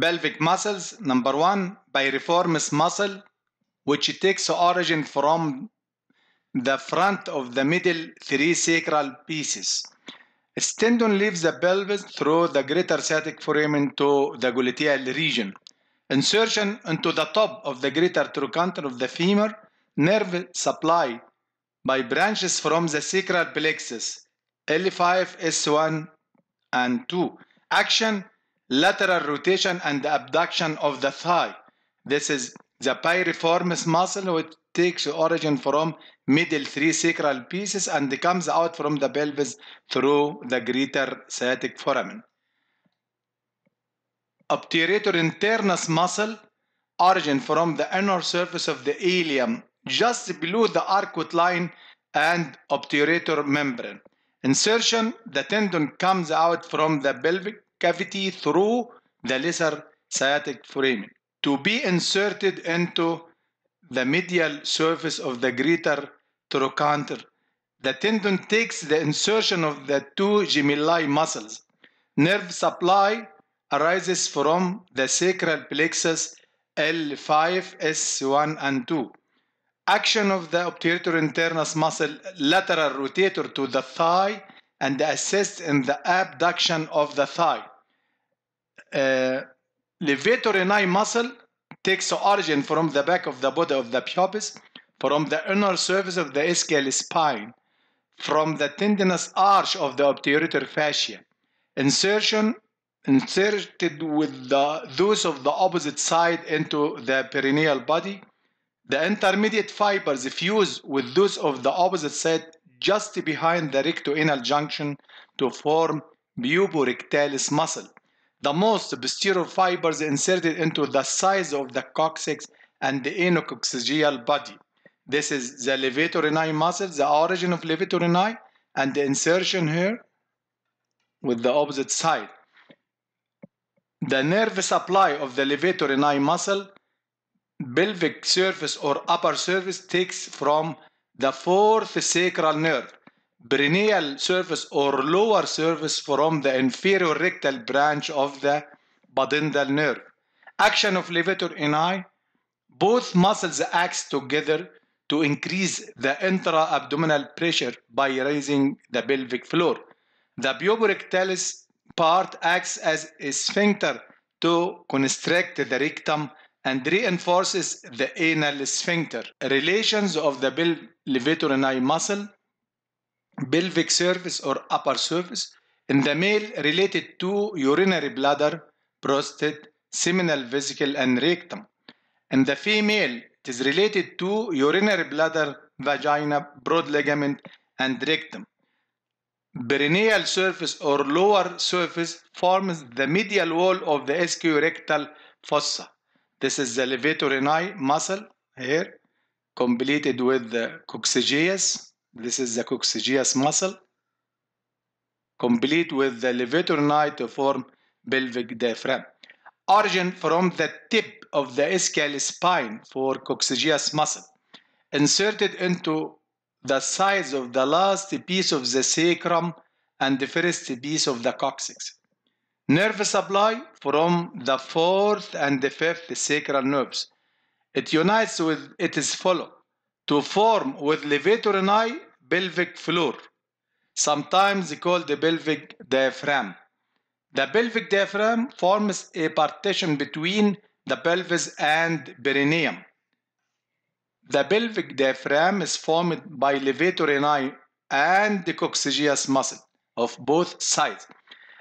pelvic muscles. Number one, piriformis muscle, which takes origin from the front of the middle three sacral pieces. Its tendon leaves the pelvis through the greater sciatic foramen to the gluteal region. Insertion into the top of the greater trochanter of the femur nerve supply by branches from the sacral plexus L5, S1, and 2. Action lateral rotation and abduction of the thigh. This is the piriformis muscle which takes origin from middle three sacral pieces and comes out from the pelvis through the greater sciatic foramen. Obturator internus muscle origin from the inner surface of the ilium just below the arcuate line and obturator membrane. Insertion, the tendon comes out from the pelvic cavity through the lesser sciatic foramen to be inserted into the medial surface of the greater trochanter. The tendon takes the insertion of the two gemelli muscles. Nerve supply arises from the sacral plexus L5, S1, and 2. Action of the obturator internus muscle lateral rotator to the thigh and assists in the abduction of the thigh. The uh, levator ani muscle takes origin from the back of the body of the pubis, from the inner surface of the ischial spine, from the tendinous arch of the obturator fascia. Insertion inserted with the, those of the opposite side into the perineal body. The intermediate fibers fuse with those of the opposite side just behind the rectoanal junction to form puborectalis muscle. The most posterior fibers inserted into the sides of the coccyx and the anococcygeal body. This is the levatorinae muscle, the origin of levator levatorinae, and the insertion here with the opposite side. The nerve supply of the levatorinae muscle, pelvic surface or upper surface, takes from the fourth sacral nerve perineal surface or lower surface from the inferior rectal branch of the pudendal nerve. Action of levator ani. Both muscles act together to increase the intra-abdominal pressure by raising the pelvic floor. The puborectalis part acts as a sphincter to constrict the rectum and reinforces the anal sphincter. Relations of the levator ani muscle pelvic surface or upper surface in the male related to urinary bladder, prostate, seminal vesicle and rectum. In the female it is related to urinary bladder, vagina, broad ligament and rectum. Perineal surface or lower surface forms the medial wall of the rectal fossa. This is the ani muscle here completed with the coccygeus this is the coccygeus muscle, complete with the levator nine to form pelvic diaphragm. Origin from the tip of the ischial spine for coccygeus muscle, inserted into the sides of the last piece of the sacrum and the first piece of the coccyx. Nerve supply from the fourth and the fifth sacral nerves. It unites with its follow to form with levatorinae pelvic floor, sometimes called the pelvic diaphragm. The pelvic diaphragm forms a partition between the pelvis and perineum. The pelvic diaphragm is formed by ani and the coccygeus muscle of both sides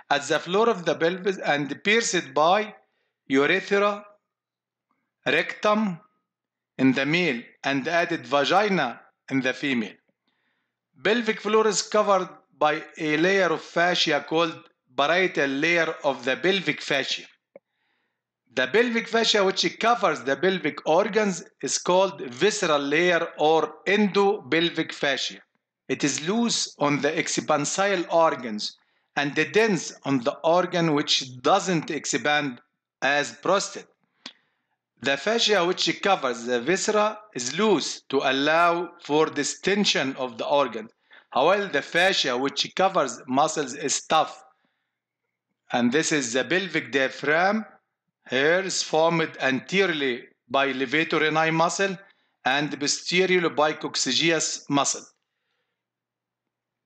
at the floor of the pelvis and pierced by urethra, rectum, in the male and added vagina in the female. Pelvic floor is covered by a layer of fascia called parietal layer of the pelvic fascia. The pelvic fascia which covers the pelvic organs is called visceral layer or endopelvic fascia. It is loose on the expansile organs and dense on the organ which doesn't expand as prostate. The fascia which covers the viscera is loose to allow for distension of the organ. However, the fascia which covers muscles is tough. And this is the pelvic diaphragm. Here is formed anteriorly by levator ani muscle and posteriorly by coccygeus muscle.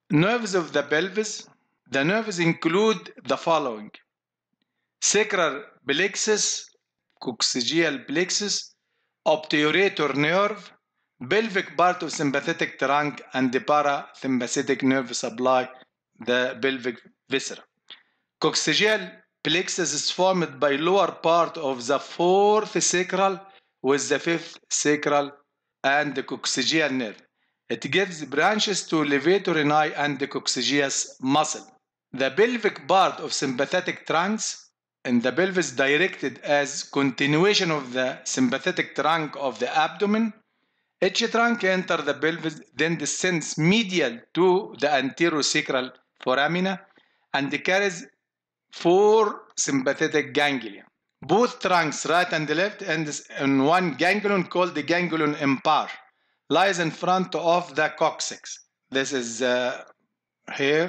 Nerves of the pelvis. The nerves include the following. Sacral plexus coccygeal plexus, obturator nerve, pelvic part of sympathetic trunk, and the parasympathetic nerve supply the pelvic viscera. Coccygeal plexus is formed by lower part of the fourth sacral with the fifth sacral and the coccygeal nerve. It gives branches to levator ani and the coccygeus muscle. The pelvic part of sympathetic trunks in the pelvis directed as continuation of the sympathetic trunk of the abdomen. H trunk enters the pelvis, then descends medial to the sacral foramina and carries four sympathetic ganglia. Both trunks, right and left, and in one ganglion called the ganglion impar, lies in front of the coccyx. This is uh, here,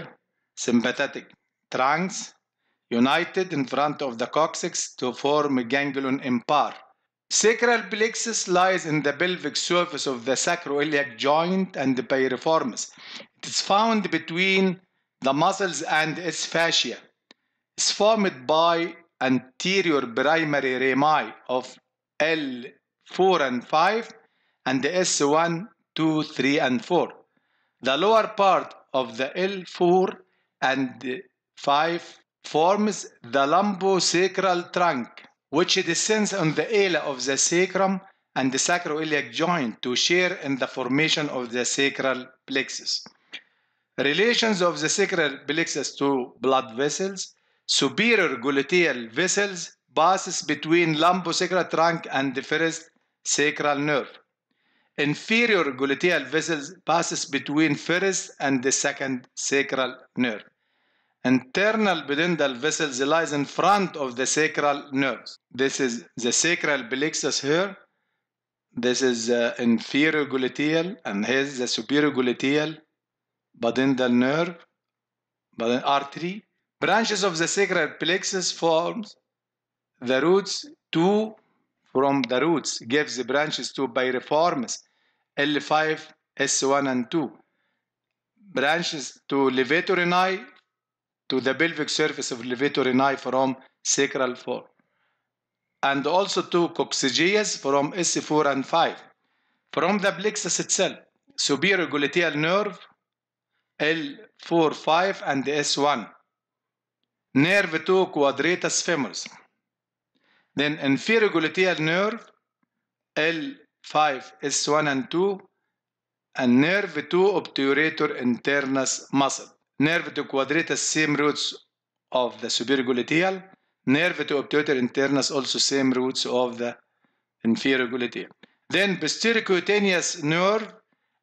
sympathetic trunks, united in front of the coccyx to form a ganglion impar. Sacral plexus lies in the pelvic surface of the sacroiliac joint and the piriformis. It is found between the muscles and its fascia. It's formed by anterior primary rami of L4 and 5 and the S1, 2, 3 and 4. The lower part of the L4 and 5 forms the lumbosacral trunk, which descends on the ala of the sacrum and the sacroiliac joint to share in the formation of the sacral plexus. Relations of the sacral plexus to blood vessels, superior gluteal vessels passes between lumbosacral trunk and the first sacral nerve. Inferior gluteal vessels passes between first and the second sacral nerve internal pudendal vessels lies in front of the sacral nerves. This is the sacral plexus here. This is the inferior gluteal and here's the superior gluteal pudendal nerve, but artery. Branches of the sacral plexus forms the roots two from the roots gives the branches to piriformis L5, S1 and 2. Branches to ani to the pelvic surface of levator ani from sacral 4 and also to coccygeus from S4 and 5 from the plexus itself superior gluteal nerve L4 5 and S1 nerve to quadratus femoris then inferior gluteal nerve L5 S1 and 2 and nerve to obturator internus muscle nerve to quadratus same roots of the superior gluteal, nerve to obturator internus also same roots of the inferior gluteal. Then posterior cutaneous nerve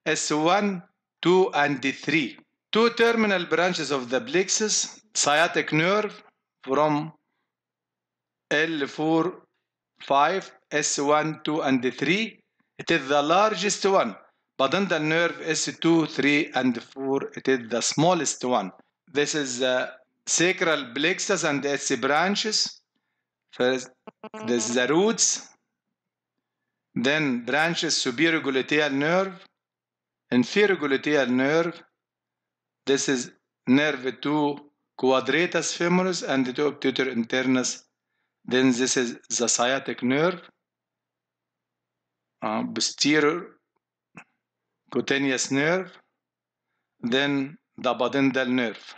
S1, 2, and 3. Two terminal branches of the plexus, sciatic nerve from L4, 5, S1, 2, and 3. It is the largest one but the nerve S 2, 3, and 4. It is the smallest one. This is the sacral plexus and its branches. First, this is the roots. Then branches superior gluteal nerve, inferior gluteal nerve. This is nerve 2 quadratus femoris and the obtutor internus. Then this is the sciatic nerve, uh, posterior cutaneous nerve, then the pudendal nerve.